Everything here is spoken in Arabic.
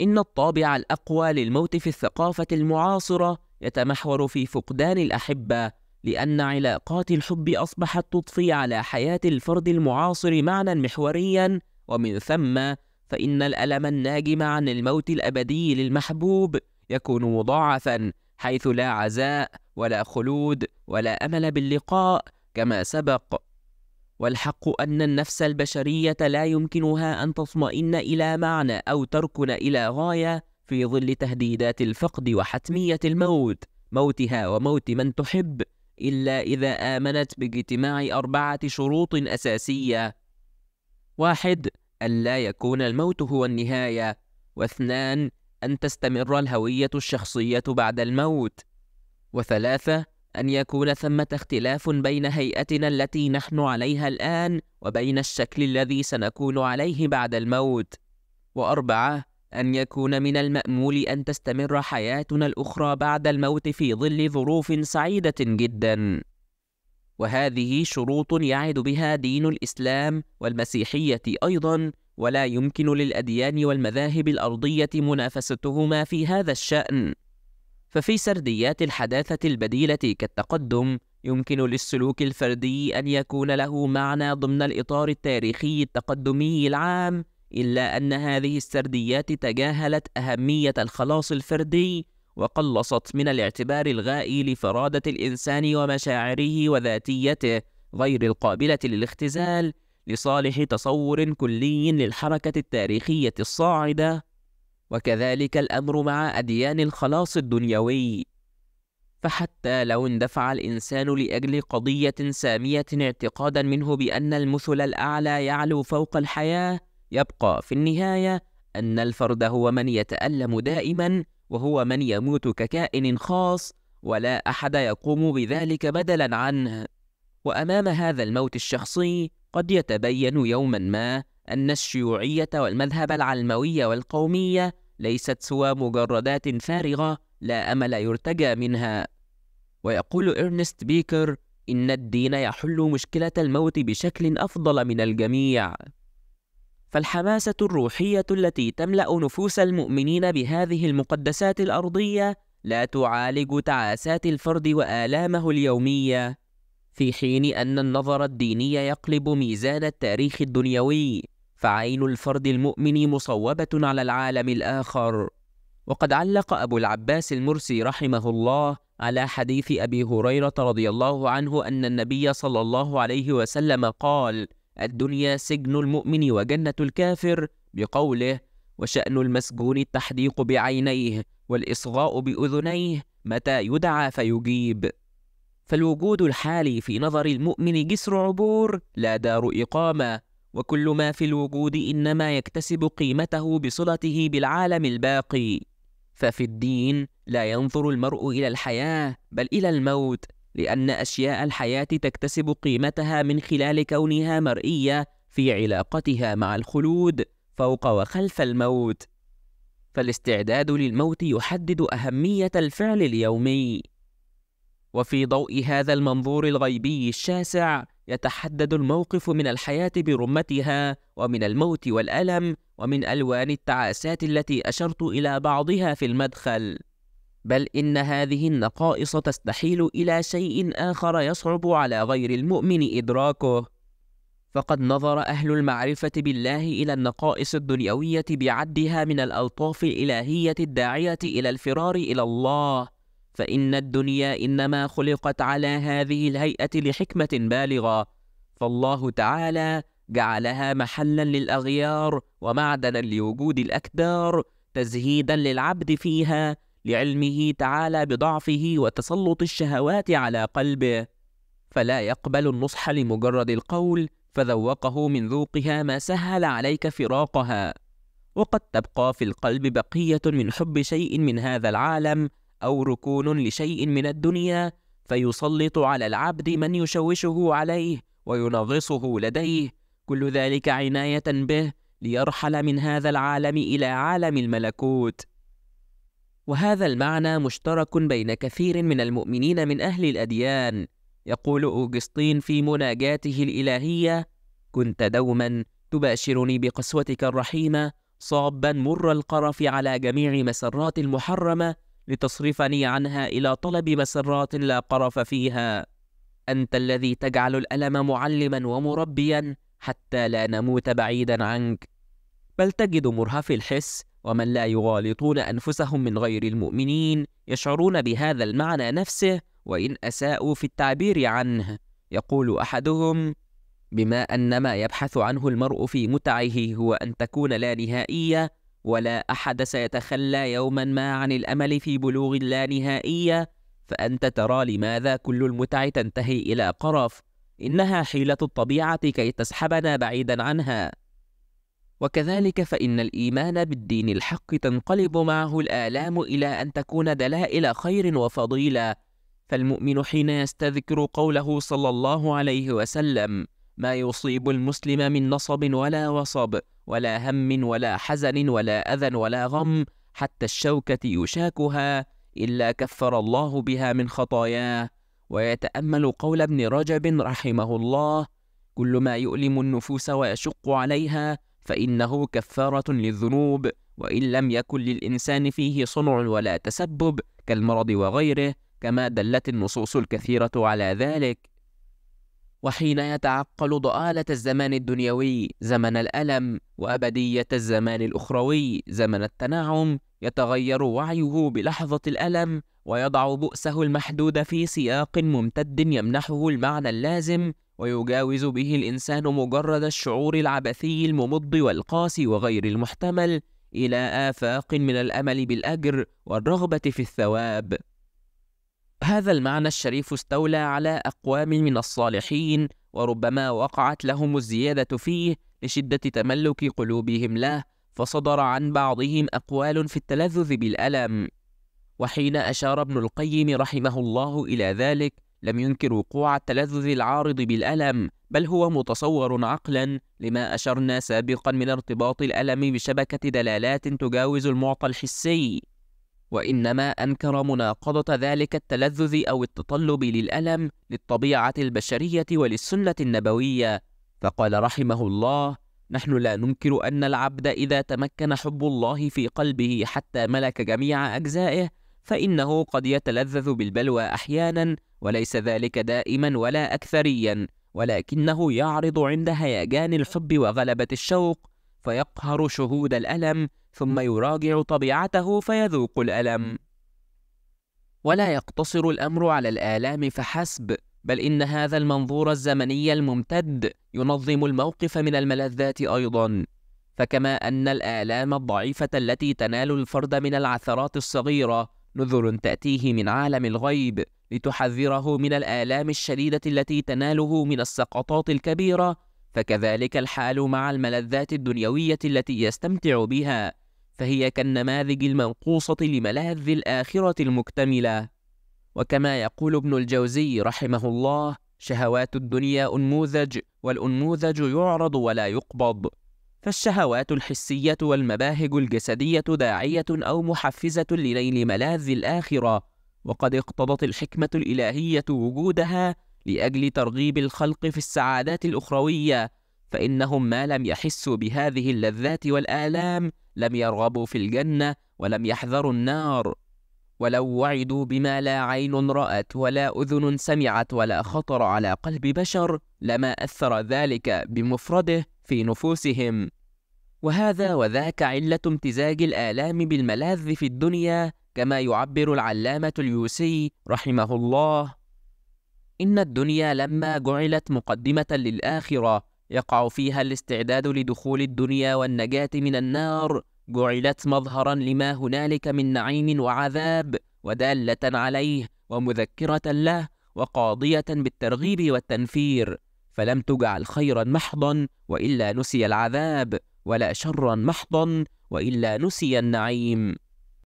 إن الطابع الأقوى للموت في الثقافة المعاصرة يتمحور في فقدان الأحبة لأن علاقات الحب أصبحت تضفي على حياة الفرد المعاصر معنى محوريا ومن ثم فإن الألم الناجم عن الموت الأبدي للمحبوب يكون مضاعفا حيث لا عزاء ولا خلود ولا أمل باللقاء كما سبق والحق أن النفس البشرية لا يمكنها أن تطمئن إلى معنى أو تركن إلى غاية في ظل تهديدات الفقد وحتمية الموت موتها وموت من تحب إلا إذا آمنت باجتماع أربعة شروط أساسية واحد ألا يكون الموت هو النهاية واثنان أن تستمر الهوية الشخصية بعد الموت وثلاثة أن يكون ثمة اختلاف بين هيئتنا التي نحن عليها الآن وبين الشكل الذي سنكون عليه بعد الموت. وأربعة أن يكون من المأمول أن تستمر حياتنا الأخرى بعد الموت في ظل ظروف سعيدة جدا. وهذه شروط يعد بها دين الإسلام والمسيحية أيضا ولا يمكن للأديان والمذاهب الأرضية منافستهما في هذا الشأن. ففي سرديات الحداثة البديلة كالتقدم يمكن للسلوك الفردي أن يكون له معنى ضمن الإطار التاريخي التقدمي العام إلا أن هذه السرديات تجاهلت أهمية الخلاص الفردي وقلصت من الاعتبار الغائي لفرادة الإنسان ومشاعره وذاتيته غير القابلة للاختزال لصالح تصور كلي للحركة التاريخية الصاعدة وكذلك الأمر مع أديان الخلاص الدنيوي فحتى لو اندفع الإنسان لأجل قضية سامية اعتقادا منه بأن المثل الأعلى يعلو فوق الحياة يبقى في النهاية أن الفرد هو من يتألم دائما وهو من يموت ككائن خاص ولا أحد يقوم بذلك بدلا عنه وأمام هذا الموت الشخصي قد يتبين يوما ما أن الشيوعية والمذهب العلموي والقومية ليست سوى مجردات فارغة لا أمل يرتجى منها ويقول إرنست بيكر إن الدين يحل مشكلة الموت بشكل أفضل من الجميع فالحماسة الروحية التي تملأ نفوس المؤمنين بهذه المقدسات الأرضية لا تعالج تعاسات الفرد وآلامه اليومية في حين أن النظر الديني يقلب ميزان التاريخ الدنيوي فعين الفرد المؤمن مصوبة على العالم الآخر وقد علق أبو العباس المرسي رحمه الله على حديث أبي هريرة رضي الله عنه أن النبي صلى الله عليه وسلم قال الدنيا سجن المؤمن وجنة الكافر بقوله وشأن المسجون التحديق بعينيه والإصغاء بأذنيه متى يدعى فيجيب فالوجود الحالي في نظر المؤمن جسر عبور لا دار إقامة وكل ما في الوجود انما يكتسب قيمته بصلته بالعالم الباقي ففي الدين لا ينظر المرء الى الحياه بل الى الموت لان اشياء الحياه تكتسب قيمتها من خلال كونها مرئيه في علاقتها مع الخلود فوق وخلف الموت فالاستعداد للموت يحدد اهميه الفعل اليومي وفي ضوء هذا المنظور الغيبي الشاسع يتحدد الموقف من الحياة برمتها ومن الموت والألم ومن ألوان التعاسات التي أشرت إلى بعضها في المدخل بل إن هذه النقائص تستحيل إلى شيء آخر يصعب على غير المؤمن إدراكه فقد نظر أهل المعرفة بالله إلى النقائص الدنيوية بعدها من الألطاف الإلهية الداعية إلى الفرار إلى الله فإن الدنيا إنما خلقت على هذه الهيئة لحكمة بالغة فالله تعالى جعلها محلا للأغيار ومعدنا لوجود الأكدار تزهيدا للعبد فيها لعلمه تعالى بضعفه وتسلط الشهوات على قلبه فلا يقبل النصح لمجرد القول فذوقه من ذوقها ما سهل عليك فراقها وقد تبقى في القلب بقية من حب شيء من هذا العالم أو ركون لشيء من الدنيا فيسلط على العبد من يشوشه عليه وينغصه لديه كل ذلك عناية به ليرحل من هذا العالم إلى عالم الملكوت وهذا المعنى مشترك بين كثير من المؤمنين من أهل الأديان يقول أوغسطين في مناجاته الإلهية كنت دوما تباشرني بقسوتك الرحيمة صابا مر القرف على جميع مسرات المحرمة لتصرفني عنها إلى طلب مسرات لا قرف فيها أنت الذي تجعل الألم معلما ومربيا حتى لا نموت بعيدا عنك بل تجد مرهفي الحس ومن لا يغالطون أنفسهم من غير المؤمنين يشعرون بهذا المعنى نفسه وإن أساءوا في التعبير عنه يقول أحدهم بما أن ما يبحث عنه المرء في متعه هو أن تكون لا نهائية ولا أحد سيتخلى يوما ما عن الأمل في بلوغ اللانهائية فأنت ترى لماذا كل المتع تنتهي إلى قرف إنها حيلة الطبيعة كي تسحبنا بعيدا عنها وكذلك فإن الإيمان بالدين الحق تنقلب معه الآلام إلى أن تكون دلائل خير وفضيلة فالمؤمن حين يستذكر قوله صلى الله عليه وسلم ما يصيب المسلم من نصب ولا وصب ولا هم ولا حزن ولا أذى ولا غم حتى الشوكة يشاكها إلا كفر الله بها من خطاياه ويتأمل قول ابن رجب رحمه الله كل ما يؤلم النفوس ويشق عليها فإنه كفارة للذنوب وإن لم يكن للإنسان فيه صنع ولا تسبب كالمرض وغيره كما دلت النصوص الكثيرة على ذلك وحين يتعقل ضآلة الزمان الدنيوي زمن الألم وأبدية الزمان الأخروي زمن التنعم يتغير وعيه بلحظة الألم ويضع بؤسه المحدود في سياق ممتد يمنحه المعنى اللازم ويجاوز به الإنسان مجرد الشعور العبثي الممض والقاسي وغير المحتمل إلى آفاق من الأمل بالأجر والرغبة في الثواب هذا المعنى الشريف استولى على أقوام من الصالحين وربما وقعت لهم الزيادة فيه لشدة تملك قلوبهم له فصدر عن بعضهم أقوال في التلذذ بالألم وحين أشار ابن القيم رحمه الله إلى ذلك لم ينكر وقوع التلذذ العارض بالألم بل هو متصور عقلا لما أشرنا سابقا من ارتباط الألم بشبكة دلالات تجاوز المعطى الحسي وإنما أنكر مناقضة ذلك التلذذ أو التطلب للألم للطبيعة البشرية وللسنة النبوية، فقال رحمه الله: نحن لا ننكر أن العبد إذا تمكن حب الله في قلبه حتى ملك جميع أجزائه، فإنه قد يتلذذ بالبلوى أحيانًا، وليس ذلك دائمًا ولا أكثريًا، ولكنه يعرض عند هيجان الحب وغلبة الشوق، فيقهر شهود الألم ثم يراجع طبيعته فيذوق الألم. ولا يقتصر الأمر على الآلام فحسب، بل إن هذا المنظور الزمني الممتد ينظم الموقف من الملذات أيضا، فكما أن الآلام الضعيفة التي تنال الفرد من العثرات الصغيرة نذر تأتيه من عالم الغيب لتحذره من الآلام الشديدة التي تناله من السقطات الكبيرة، فكذلك الحال مع الملذات الدنيوية التي يستمتع بها فهي كالنماذج المنقوصة لملاذ الآخرة المكتملة وكما يقول ابن الجوزي رحمه الله شهوات الدنيا أنموذج والأنموذج يعرض ولا يقبض فالشهوات الحسية والمباهج الجسدية داعية أو محفزة لنيل ملاذ الآخرة وقد اقتضت الحكمة الإلهية وجودها لأجل ترغيب الخلق في السعادات الأخروية فإنهم ما لم يحسوا بهذه اللذات والآلام لم يرغبوا في الجنة ولم يحذروا النار ولو وعدوا بما لا عين رأت ولا أذن سمعت ولا خطر على قلب بشر لما أثر ذلك بمفرده في نفوسهم وهذا وذاك علة امتزاج الآلام بالملاذ في الدنيا كما يعبر العلامة اليوسي رحمه الله إن الدنيا لما جعلت مقدمة للآخرة يقع فيها الاستعداد لدخول الدنيا والنجاة من النار جعلت مظهرا لما هنالك من نعيم وعذاب ودالة عليه ومذكرة له وقاضية بالترغيب والتنفير فلم تجعل خيرا محضا وإلا نسي العذاب ولا شرا محضا وإلا نسي النعيم